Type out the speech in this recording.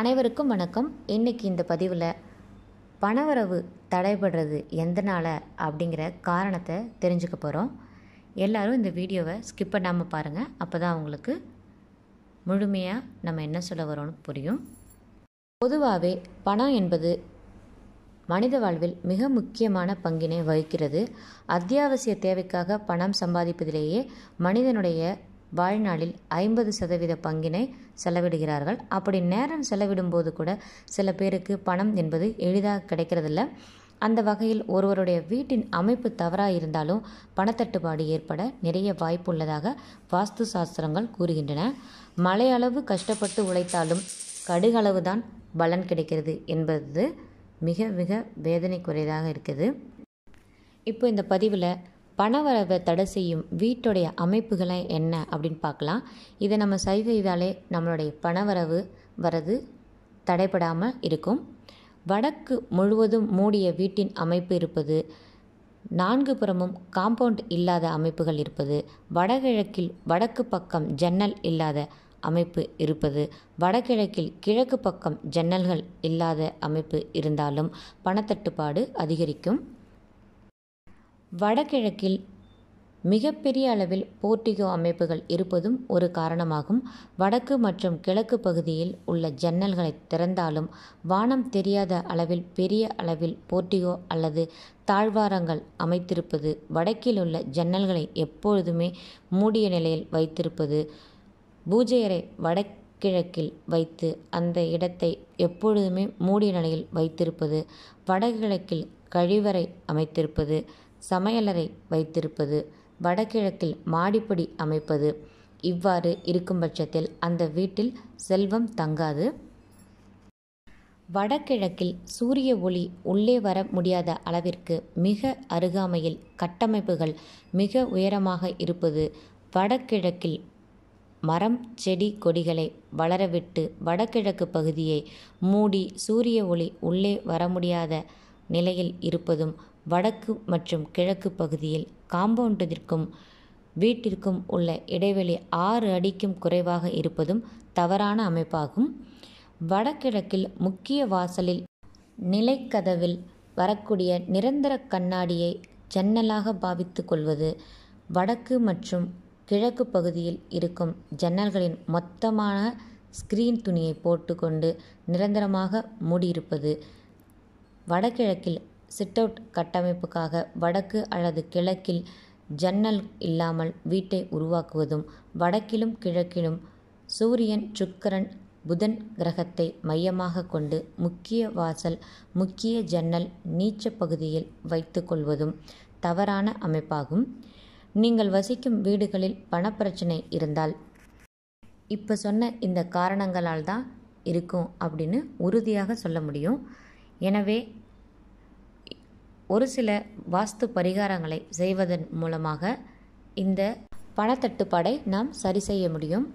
அனைவருக்கும் வணக்கம் இன்றைக்கி இந்த பதிவில் பணவரவு தடைபடுறது எந்தனால் அப்படிங்கிற காரணத்தை தெரிஞ்சுக்க போகிறோம் எல்லோரும் இந்த வீடியோவை ஸ்கிப் பண்ணாமல் பாருங்கள் அப்போ தான் அவங்களுக்கு முழுமையாக நம்ம என்ன சொல்ல வரோம்னு புரியும் பொதுவாகவே பணம் என்பது மனித வாழ்வில் மிக முக்கியமான பங்கினை வகிக்கிறது அத்தியாவசிய தேவைக்காக பணம் சம்பாதிப்பதிலேயே மனிதனுடைய வாழ்நாளில் ஐம்பது சதவீத பங்கினை செலவிடுகிறார்கள் அப்படி நேரம் செலவிடும் போது கூட சில பேருக்கு பணம் என்பது எளிதாக கிடைக்கிறதில்ல அந்த வகையில் ஒருவருடைய வீட்டின் அமைப்பு தவறாக இருந்தாலும் பணத்தட்டுப்பாடு ஏற்பட நிறைய வாய்ப்பு உள்ளதாக வாஸ்து சாஸ்திரங்கள் கூறுகின்றன மழையளவு கஷ்டப்பட்டு உழைத்தாலும் கடுகளவு தான் பலன் கிடைக்கிறது என்பது மிக மிக வேதனைக்குரியதாக இருக்குது இப்போ இந்த பதிவில் பணவரவை தடை செய்யும் வீட்டுடைய அமைப்புகளை என்ன அப்படின்னு பார்க்கலாம் இதை நம்ம சரி செய்தாலே நம்மளுடைய பணவரவு வரது தடைப்படாமல் இருக்கும் வடக்கு முழுவதும் மூடிய வீட்டின் அமைப்பு இருப்பது நான்கு புறமும் காம்பவுண்ட் இல்லாத அமைப்புகள் இருப்பது வடகிழக்கில் வடக்கு பக்கம் ஜன்னல் இல்லாத அமைப்பு இருப்பது வடகிழக்கில் கிழக்கு பக்கம் ஜன்னல்கள் இல்லாத அமைப்பு இருந்தாலும் பணத்தட்டுப்பாடு அதிகரிக்கும் வடகிழக்கில் மிகப்பெரிய அளவில் போர்டிகோ அமைப்புகள் இருப்பதும் ஒரு காரணமாகும் வடக்கு மற்றும் கிழக்கு பகுதியில் உள்ள ஜன்னல்களை திறந்தாலும் வானம் தெரியாத அளவில் பெரிய அளவில் போர்டிகோ அல்லது தாழ்வாரங்கள் அமைத்திருப்பது வடக்கில் உள்ள ஜன்னல்களை எப்பொழுதுமே மூடிய நிலையில் வைத்திருப்பது பூஜையரை வடகிழக்கில் வைத்து அந்த இடத்தை எப்பொழுதுமே மூடிய நிலையில் வைத்திருப்பது வடகிழக்கில் கழிவறை அமைத்திருப்பது சமையலறை வைத்திருப்பது வடகிழக்கில் மாடிப்படி அமைப்பது இவ்வாறு இருக்கும் பட்சத்தில் அந்த வீட்டில் செல்வம் தங்காது வடகிழக்கில் சூரிய ஒளி உள்ளே வர முடியாத அளவிற்கு மிக அருகாமையில் கட்டமைப்புகள் மிக உயரமாக இருப்பது வடகிழக்கில் மரம் செடி கொடிகளை வளரவிட்டு வடகிழக்கு பகுதியை மூடி சூரிய ஒளி உள்ளே வர முடியாத நிலையில் இருப்பதும் வடக்கு மற்றும் கிழக்கு பகுதியில் காம்பவுண்டிற்கும் வீட்டிற்கும் உள்ள இடைவெளி ஆறு அடிக்கும் குறைவாக இருப்பதும் தவறான அமைப்பாகும் வடகிழக்கில் முக்கிய வாசலில் நிலைக்கதவில் வரக்கூடிய நிரந்தர கண்ணாடியை ஜன்னலாக பாவித்து கொள்வது வடக்கு மற்றும் கிழக்கு பகுதியில் இருக்கும் ஜன்னல்களின் மொத்தமான ஸ்கிரீன் துணியை போட்டுக்கொண்டு நிரந்தரமாக மூடியிருப்பது வடகிழக்கில் சிட்டவுட் கட்டமைப்புக்காக வடக்கு அல்லது கிழக்கில் ஜன்னல் இல்லாமல் வீட்டை உருவாக்குவதும் வடக்கிலும் கிழக்கிலும் சூரியன் சுக்கிரன் புதன் கிரகத்தை மையமாக கொண்டு முக்கிய வாசல் முக்கிய ஜன்னல் நீச்ச பகுதியில் வைத்து கொள்வதும் தவறான அமைப்பாகும் நீங்கள் வசிக்கும் வீடுகளில் பணப்பிரச்சனை இருந்தால் இப்போ சொன்ன இந்த காரணங்களால் தான் இருக்கும் அப்படின்னு உறுதியாக சொல்ல முடியும் எனவே ஒரு சில வாஸ்து பரிகாரங்களை செய்வதன் மூலமாக இந்த பணத்தட்டுப்பாடை நாம் சரி செய்ய முடியும்